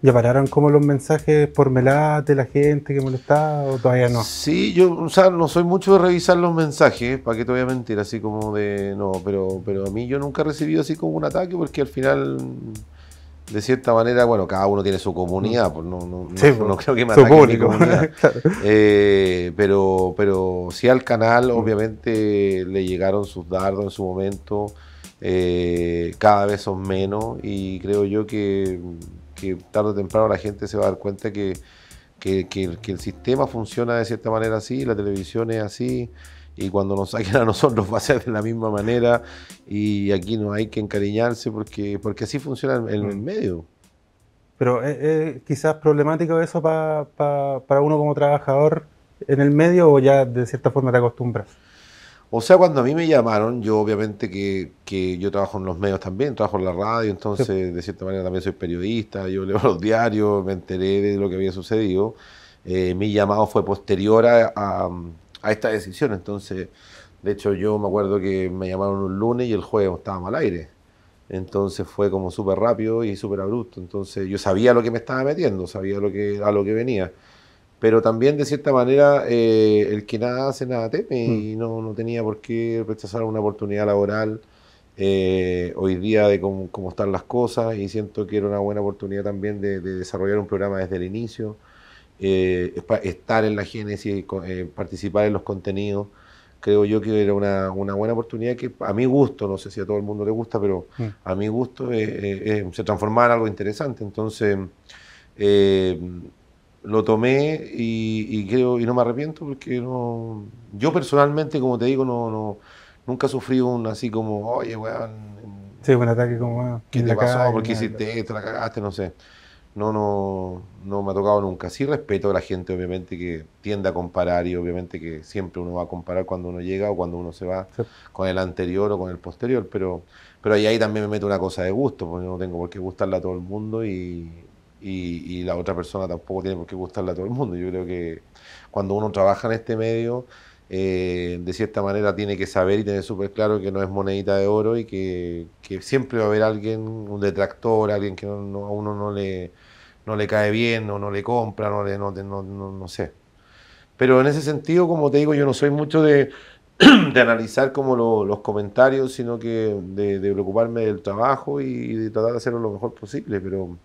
¿Ya pararon como los mensajes por melate la gente que molestaba o todavía no? Sí, yo o sea, no soy mucho de revisar los mensajes, para que te voy a mentir, así como de no, pero, pero a mí yo nunca he recibido así como un ataque porque al final, de cierta manera, bueno, cada uno tiene su comunidad, pues no, no, no, pues, creo que me eh, pero, pero sí al canal mm. obviamente le llegaron sus dardos en su momento, eh, cada vez son menos y creo yo que que tarde o temprano la gente se va a dar cuenta que, el sistema funciona de cierta manera así, la televisión es así, y cuando nos saquen a nosotros va a ser de la misma manera, y aquí no hay que encariñarse porque, porque así funciona el, el mm. medio. Pero es, eh, eh, quizás problemático eso para uno como trabajador en el medio o ya de cierta forma te acostumbras. O sea, cuando a mí me llamaron, yo obviamente que, yo trabajo en los medios también, trabajo en la radio, entonces de cierta manera también soy periodista, yo leo los diarios, me enteré de lo que había sucedido. Eh, mi llamado fue posterior a, esta decisión, entonces, de hecho yo me acuerdo que me llamaron un lunes y el jueves estaba al aire. Entonces fue como súper rápido y súper abrupto, entonces yo sabía lo que me estaba metiendo, sabía lo que, a lo que venía pero también de cierta manera eh, el que nada hace nada teme y hmm. no, tenía por qué rechazar una oportunidad laboral eh, hoy día de cómo, están las cosas y siento que era una buena oportunidad también de, desarrollar un programa desde el inicio, eh, estar en la génesis, participar en los contenidos. Creo yo que era una, buena oportunidad que a mi gusto, no sé si a todo el mundo le gusta, pero hmm. a mi gusto se transformaba en algo interesante. Entonces lo tomé y, creo y no me arrepiento porque no yo personalmente como te digo no, no nunca he sufrido un así como oye weón sí un ataque como ah, qué te pasó porque hiciste esto la cagaste no sé no no no me ha tocado nunca sí respeto a la gente obviamente que tiende a comparar y obviamente que siempre uno va a comparar cuando uno llega o cuando uno se va con el anterior o con el posterior pero pero ahí, también me meto una cosa de gusto porque no tengo por qué gustarla a todo el mundo y y, la otra persona tampoco tiene por qué gustarle a todo el mundo. Yo creo que cuando uno trabaja en este medio, eh, de cierta manera tiene que saber y tener súper claro que no es monedita de oro y que, siempre va a haber alguien, un detractor, alguien que a uno no le, no le cae bien o no le compra, no, le, no, no, sé. Pero en ese sentido, como te digo, yo no soy mucho de, analizar como los comentarios, sino que de, de, preocuparme del trabajo y de tratar de hacerlo lo mejor posible, pero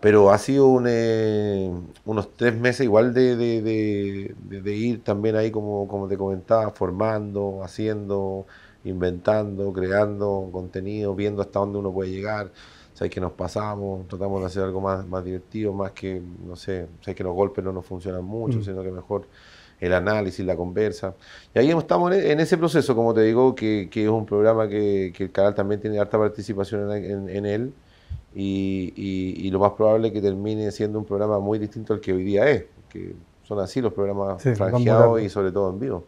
pero ha sido un, eh, unos tres meses igual de, ir también ahí, como, te comentaba, formando, haciendo, inventando, creando contenido, viendo hasta dónde uno puede llegar. Sabes que nos pasamos, tratamos de hacer algo más, más divertido, más que, no sé, sabes que los golpes no nos funcionan mucho, mm. sino que mejor el análisis, la conversa. Y ahí estamos en ese proceso, como te digo, que, es un programa que, el canal también tiene harta participación en, en él y, lo más probable es que termine siendo un programa muy distinto al que hoy día es, que son así los programas y sobre todo en vivo.